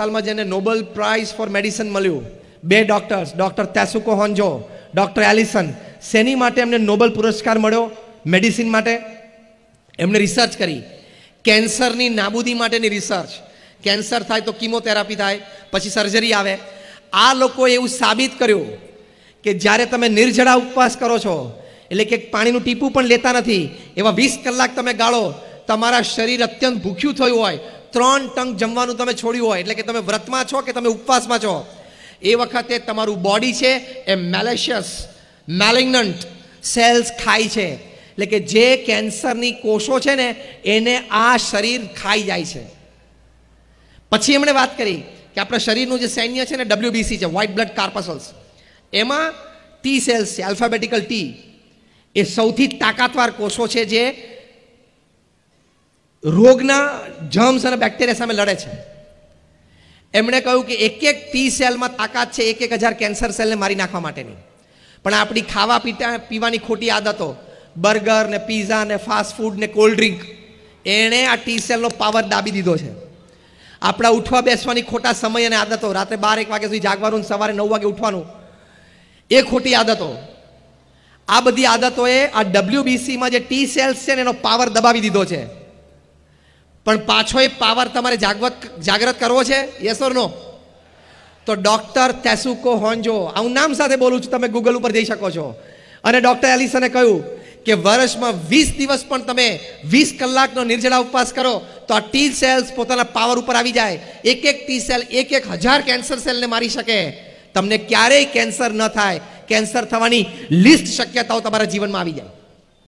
સાલમાં જેને Nobel price four medicine મળ્યું બે doctors doctor Tasuku Honjo doctor Allison શેની માટે એમને નોબલ પુરસ્કાર મળ્યો મેડિસિન માટે એમણે રિસર્ચ કરી કેન્સરની નાબૂદી માટેની રિસર્ચ કેન્સર થાય તો કિમોથેરાપી થાય પછી સર્જરી આવે આ લોકોએ એવું સાબિત કર્યું કે જ્યારે તમે નિર્જળા ઉપવાસ કરો છો એટલે કે પાણીનું ટીપું પણ લેતા નથી એવા વીસ કલાક તમે ગાળો તમારા શરીર અત્યંત ભૂખ્યું થયું હોય ત્રણ ટંગ જમવાનું તમે છોડ્યું હોય એટલે કે તમે વ્રતમાં છો કે તમે ઉપવાસમાં છો એ વખતે તમારું બોડી છે એ મેલેશિયસ મેલિગ્નન્ટ સેલ્સ ખાય છે એટલે કે જે કેન્સરની કોષો છે ને એને આ શરીર ખાઈ જાય છે પછી એમણે વાત કરી કે આપણા શરીરનું જે સૈન્ય છે ને ડબ્લ્યુબીસી છે વ્હાઇટ બ્લડ કાર્પસલ્સ એમાં ટી સેલ્સ છે આલ્ફાબેટિકલ ટી એ સૌથી તાકાતવાર કોષો છે જે રોગના જર્મ્સ અને બેક્ટેરિયા સામે લડે છે એમણે કહ્યું કે એક એક ટી સેલમાં તાકાત છે એક એક હજાર કેન્સર સેલને મારી નાખવા માટેની પણ આપણી ખાવા પીતા પીવાની ખોટી આદતો બર્ગર ને પીઝા ને ફાસ્ટફૂડ ને કોલ્ડ ડ્રિંક એણે આ ટી સેલનો પાવર દાબી દીધો છે આપણા ઉઠવા બેસવાની ખોટા સમય અને આદતો રાત્રે બાર એક વાગે સુધી જાગવાનું સવારે નવ વાગે ઉઠવાનું એ ખોટી આદતો આ બધી આદતોએ આ ડબ્લ્યુબીસીમાં જે ટી સેલ્સ છે ને એનો પાવર દબાવી દીધો છે પણ પાછો એ પાવર તમારે જાગવત જાગૃત કરવો છે યસ નો તો ડોક્ટર તેસુકો હોન્જો આ હું નામ સાથે બોલું છું તમે ગૂગલ ઉપર જઈ શકો છો અને ડૉક્ટર એલિસને કહ્યું કે વર્ષમાં વીસ દિવસ પણ તમે વીસ કલાકનો નિર્જળા ઉપવાસ કરો તો આ ટી સેલ્સ પોતાના પાવર ઉપર આવી જાય એક એક ટી સેલ એક એક હજાર કેન્સર સેલને મારી શકે તમને ક્યારેય કેન્સર ન થાય કેન્સર થવાની લિસ્ટ શક્યતાઓ તમારા જીવનમાં આવી જાય